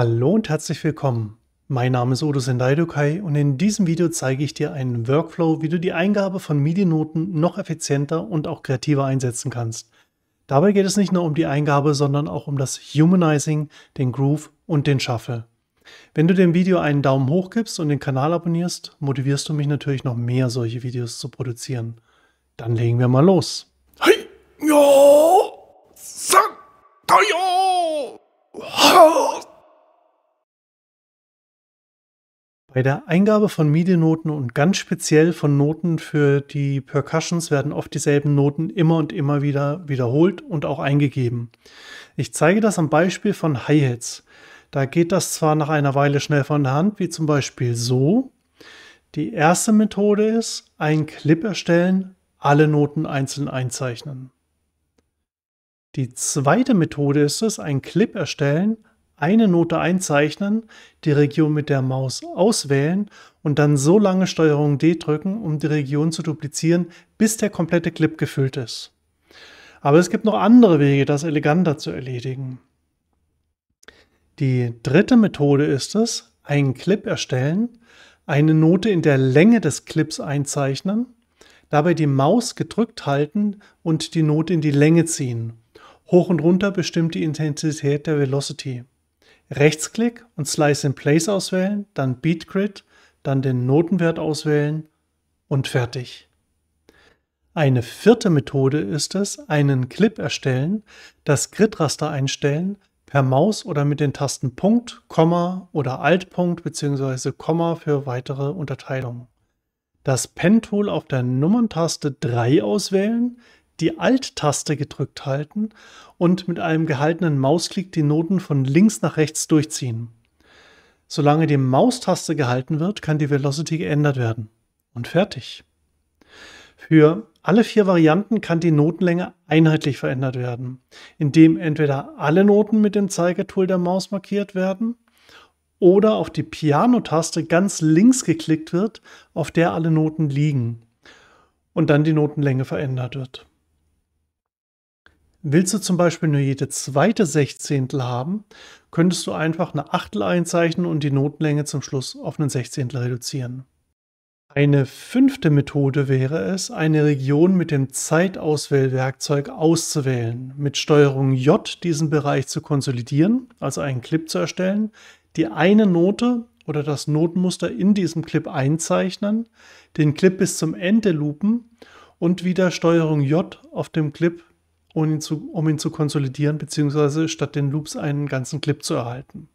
Hallo und herzlich willkommen. Mein Name ist Odo Sendai Dokai und in diesem Video zeige ich dir einen Workflow, wie du die Eingabe von MIDI-Noten noch effizienter und auch kreativer einsetzen kannst. Dabei geht es nicht nur um die Eingabe, sondern auch um das Humanizing, den Groove und den Shuffle. Wenn du dem Video einen Daumen hoch gibst und den Kanal abonnierst, motivierst du mich natürlich noch mehr solche Videos zu produzieren. Dann legen wir mal los. Hey! Ja! Bei der Eingabe von MIDI-Noten und ganz speziell von Noten für die Percussions werden oft dieselben Noten immer und immer wieder wiederholt und auch eingegeben. Ich zeige das am Beispiel von Hi-Hats. Da geht das zwar nach einer Weile schnell von der Hand, wie zum Beispiel so. Die erste Methode ist, einen Clip erstellen, alle Noten einzeln einzeichnen. Die zweite Methode ist es, einen Clip erstellen, eine Note einzeichnen, die Region mit der Maus auswählen und dann so lange Steuerung D drücken, um die Region zu duplizieren, bis der komplette Clip gefüllt ist. Aber es gibt noch andere Wege, das eleganter zu erledigen. Die dritte Methode ist es, einen Clip erstellen, eine Note in der Länge des Clips einzeichnen, dabei die Maus gedrückt halten und die Note in die Länge ziehen. Hoch und runter bestimmt die Intensität der Velocity. Rechtsklick und Slice in Place auswählen, dann Beat Grid, dann den Notenwert auswählen und fertig. Eine vierte Methode ist es, einen Clip erstellen, das Gridraster einstellen, per Maus oder mit den Tasten Punkt, Komma oder Altpunkt bzw. Komma für weitere Unterteilungen. Das Pen-Tool auf der Nummerntaste 3 auswählen, die Alt-Taste gedrückt halten und mit einem gehaltenen Mausklick die Noten von links nach rechts durchziehen. Solange die Maustaste gehalten wird, kann die Velocity geändert werden. Und fertig. Für alle vier Varianten kann die Notenlänge einheitlich verändert werden, indem entweder alle Noten mit dem Zeigertool der Maus markiert werden oder auf die Piano-Taste ganz links geklickt wird, auf der alle Noten liegen und dann die Notenlänge verändert wird. Willst du zum Beispiel nur jede zweite Sechzehntel haben, könntest du einfach eine Achtel einzeichnen und die Notenlänge zum Schluss auf einen Sechzehntel reduzieren. Eine fünfte Methode wäre es, eine Region mit dem Zeitauswählwerkzeug auszuwählen, mit Steuerung J diesen Bereich zu konsolidieren, also einen Clip zu erstellen, die eine Note oder das Notenmuster in diesem Clip einzeichnen, den Clip bis zum Ende lupen und wieder Steuerung J auf dem Clip um ihn zu, um ihn zu konsolidieren, beziehungsweise statt den Loops einen ganzen Clip zu erhalten.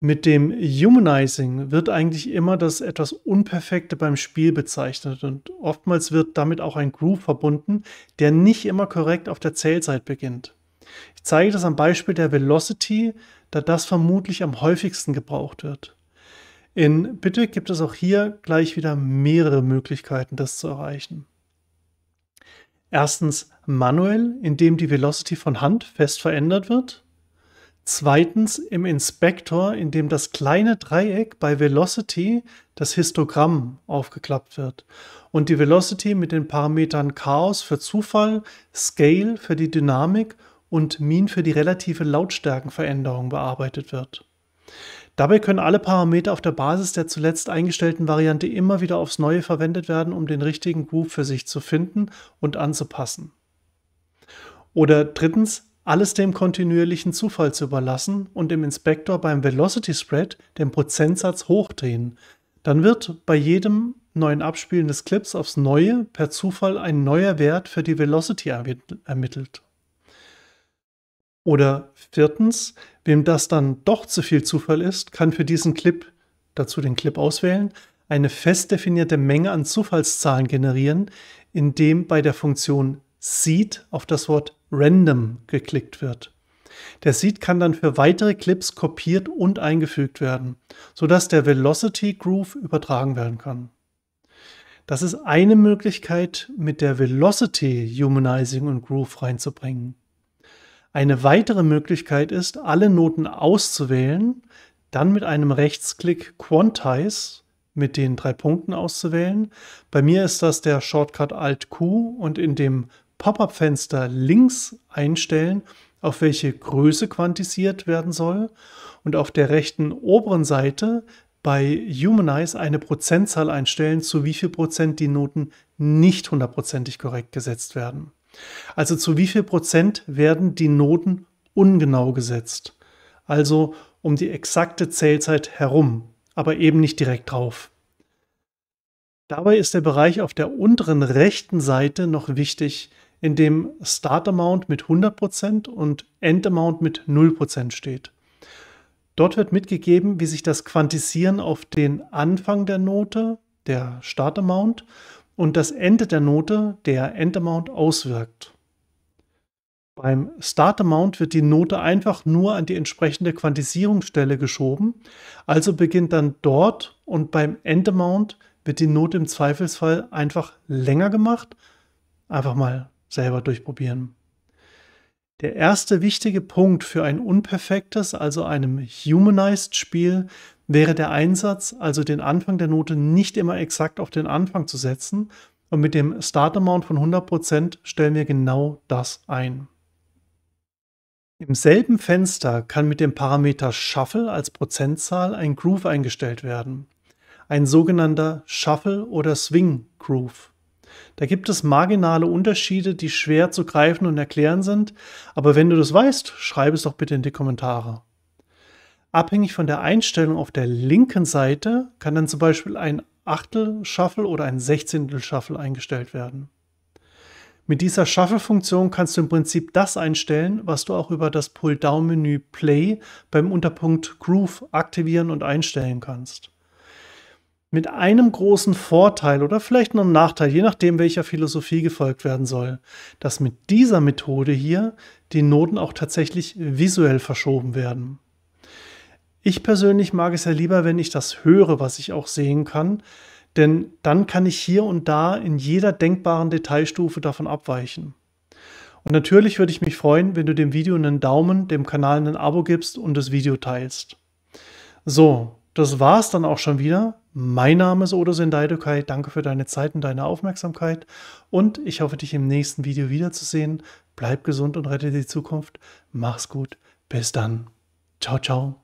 Mit dem Humanizing wird eigentlich immer das etwas Unperfekte beim Spiel bezeichnet und oftmals wird damit auch ein Groove verbunden, der nicht immer korrekt auf der Zählzeit beginnt. Ich zeige das am Beispiel der Velocity, da das vermutlich am häufigsten gebraucht wird. In Bitte gibt es auch hier gleich wieder mehrere Möglichkeiten, das zu erreichen. Erstens manuell, indem die Velocity von Hand fest verändert wird. Zweitens im Inspektor, indem das kleine Dreieck bei Velocity das Histogramm aufgeklappt wird und die Velocity mit den Parametern Chaos für Zufall, Scale für die Dynamik und Mean für die relative Lautstärkenveränderung bearbeitet wird. Dabei können alle Parameter auf der Basis der zuletzt eingestellten Variante immer wieder aufs Neue verwendet werden, um den richtigen Groove für sich zu finden und anzupassen. Oder drittens, alles dem kontinuierlichen Zufall zu überlassen und im Inspektor beim Velocity Spread den Prozentsatz hochdrehen. Dann wird bei jedem neuen Abspielen des Clips aufs Neue per Zufall ein neuer Wert für die Velocity ermittelt. Oder viertens, wem das dann doch zu viel Zufall ist, kann für diesen Clip, dazu den Clip auswählen, eine fest definierte Menge an Zufallszahlen generieren, indem bei der Funktion Seed auf das Wort Random geklickt wird. Der Seed kann dann für weitere Clips kopiert und eingefügt werden, sodass der Velocity Groove übertragen werden kann. Das ist eine Möglichkeit, mit der Velocity Humanizing und Groove reinzubringen. Eine weitere Möglichkeit ist, alle Noten auszuwählen, dann mit einem Rechtsklick Quantize mit den drei Punkten auszuwählen. Bei mir ist das der Shortcut Alt Q und in dem Pop-up-Fenster links einstellen, auf welche Größe quantisiert werden soll und auf der rechten oberen Seite bei Humanize eine Prozentzahl einstellen, zu wie viel Prozent die Noten nicht hundertprozentig korrekt gesetzt werden. Also zu wie viel Prozent werden die Noten ungenau gesetzt? Also um die exakte Zählzeit herum, aber eben nicht direkt drauf. Dabei ist der Bereich auf der unteren rechten Seite noch wichtig, in dem Start Amount mit 100% und End Amount mit 0% steht. Dort wird mitgegeben, wie sich das Quantisieren auf den Anfang der Note, der Start Amount, und das Ende der Note, der Endamount, auswirkt. Beim Startamount wird die Note einfach nur an die entsprechende Quantisierungsstelle geschoben, also beginnt dann dort und beim Endamount wird die Note im Zweifelsfall einfach länger gemacht. Einfach mal selber durchprobieren. Der erste wichtige Punkt für ein unperfektes, also einem humanized Spiel, wäre der Einsatz, also den Anfang der Note, nicht immer exakt auf den Anfang zu setzen. Und mit dem Start Amount von 100% stellen wir genau das ein. Im selben Fenster kann mit dem Parameter Shuffle als Prozentzahl ein Groove eingestellt werden. Ein sogenannter Shuffle oder Swing Groove. Da gibt es marginale Unterschiede, die schwer zu greifen und erklären sind, aber wenn du das weißt, schreib es doch bitte in die Kommentare. Abhängig von der Einstellung auf der linken Seite kann dann zum Beispiel ein Achtel-Shuffle oder ein Sechzehntel-Shuffle eingestellt werden. Mit dieser Shuffle-Funktion kannst du im Prinzip das einstellen, was du auch über das Pull-Down-Menü Play beim Unterpunkt Groove aktivieren und einstellen kannst. Mit einem großen Vorteil oder vielleicht noch einem Nachteil, je nachdem welcher Philosophie gefolgt werden soll, dass mit dieser Methode hier die Noten auch tatsächlich visuell verschoben werden. Ich persönlich mag es ja lieber, wenn ich das höre, was ich auch sehen kann, denn dann kann ich hier und da in jeder denkbaren Detailstufe davon abweichen. Und natürlich würde ich mich freuen, wenn du dem Video einen Daumen, dem Kanal ein Abo gibst und das Video teilst. So, das war's dann auch schon wieder. Mein Name ist Odo Sendaidokai, danke für deine Zeit und deine Aufmerksamkeit und ich hoffe, dich im nächsten Video wiederzusehen. Bleib gesund und rette die Zukunft. Mach's gut. Bis dann. Ciao, ciao.